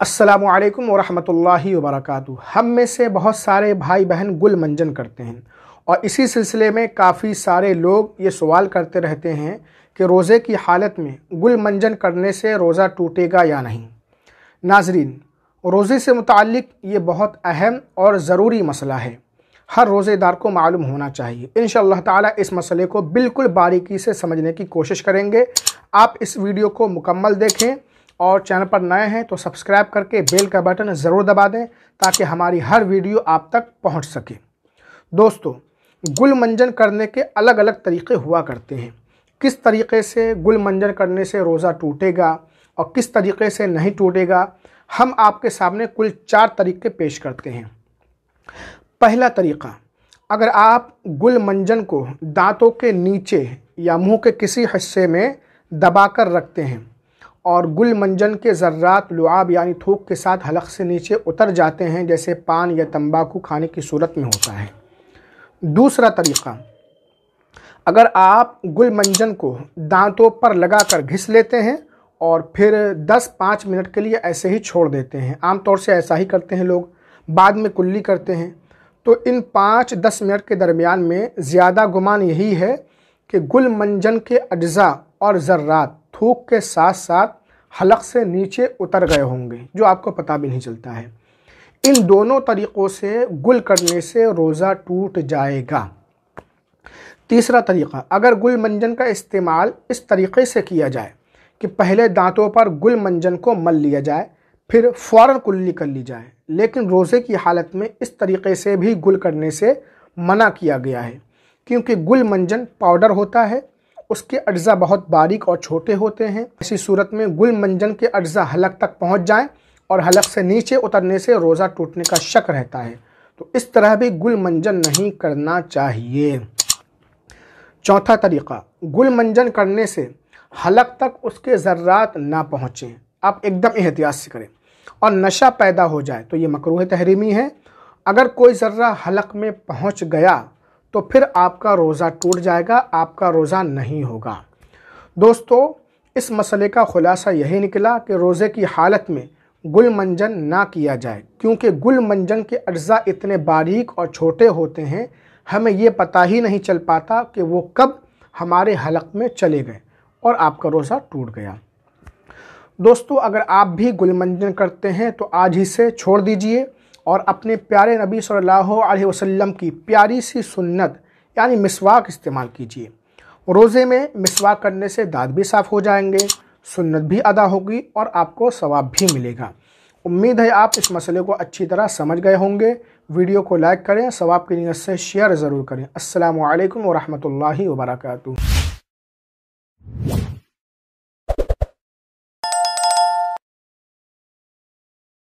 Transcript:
असलकम वरहमल वरक़ हम में से बहुत सारे भाई बहन गुल मंजन करते हैं और इसी सिलसिले में काफ़ी सारे लोग ये सवाल करते रहते हैं कि रोज़े की हालत में गुल मंजन करने से रोज़ा टूटेगा या नहीं नाजरीन रोज़े से मुतक़ ये बहुत अहम और ज़रूरी मसला है हर रोज़ेदार को मालूम होना चाहिए इन ताला इस मसले को बिल्कुल बारीकी से समझने की कोशिश करेंगे आप इस वीडियो को मुकम्मल देखें और चैनल पर नए हैं तो सब्सक्राइब करके बेल का बटन ज़रूर दबा दें ताकि हमारी हर वीडियो आप तक पहुंच सके दोस्तों गुल मंजन करने के अलग अलग तरीके हुआ करते हैं किस तरीके से गुल मंजन करने से रोज़ा टूटेगा और किस तरीके से नहीं टूटेगा हम आपके सामने कुल चार तरीके पेश करते हैं पहला तरीका अगर आप गुल मंजन को दांतों के नीचे या मुंह के किसी हिस्से में दबाकर रखते हैं और गुल मंजन के ज़र्रात लुआब यानी थूक के साथ हलक से नीचे उतर जाते हैं जैसे पान या तंबाकू खाने की सूरत में होता है दूसरा तरीक़ा अगर आप गुल मंजन को दांतों पर लगाकर घिस लेते हैं और फिर 10-5 मिनट के लिए ऐसे ही छोड़ देते हैं आमतौर से ऐसा ही करते हैं लोग बाद में कुल्ली करते हैं तो इन पाँच दस मिनट के दरमियान में ज़्यादा गुमान यही है कि गुल मंजन के अज्जा और ज़र्रात थूक के साथ साथ हलक से नीचे उतर गए होंगे जो आपको पता भी नहीं चलता है इन दोनों तरीक़ों से गुल करने से रोज़ा टूट जाएगा तीसरा तरीक़ा अगर गुल मंजन का इस्तेमाल इस तरीके से किया जाए कि पहले दांतों पर गुल मंजन को मल लिया जाए फिर फ़ौर कुल्ली कर ली जाए लेकिन रोज़े की हालत में इस तरीके से भी गुल करने से मना किया गया है क्योंकि गुल मंजन पाउडर होता है उसके अज्जा बहुत बारीक और छोटे होते हैं इसी सूरत में गुल मंजन के अज्जा हलक तक पहुंच जाएं और हलक से नीचे उतरने से रोज़ा टूटने का शक रहता है तो इस तरह भी गुल मंजन नहीं करना चाहिए चौथा तरीक़ा गुल मंजन करने से हलक तक उसके ज़र्रात ना पहुँचें आप एकदम एहतियात से करें और नशा पैदा हो जाए तो ये मकरूह तहरीमी है अगर कोई ज़र्रा हलक में पहुंच गया तो फिर आपका रोज़ा टूट जाएगा आपका रोज़ा नहीं होगा दोस्तों इस मसले का ख़ुलासा यही निकला कि रोज़े की हालत में गुल मंजन ना किया जाए क्योंकि गुल मंजन के अज्जा इतने बारीक और छोटे होते हैं हमें ये पता ही नहीं चल पाता कि वो कब हमारे हलक में चले गए और आपका रोज़ा टूट गया दोस्तों अगर आप भी गुलमंजन करते हैं तो आज ही से छोड़ दीजिए और अपने प्यारे नबी सल्लल्लाहु अलैहि वसल्लम की प्यारी सी सुन्नत यानी मिसवाक इस्तेमाल कीजिए रोज़े में मिसवाक करने से दांत भी साफ़ हो जाएंगे सुन्नत भी अदा होगी और आपको सवाब भी मिलेगा उम्मीद है आप इस मसले को अच्छी तरह समझ गए होंगे वीडियो को लाइक करें सवाब की नीयत से शेयर ज़रूर करें असलकम वरहमल वर्का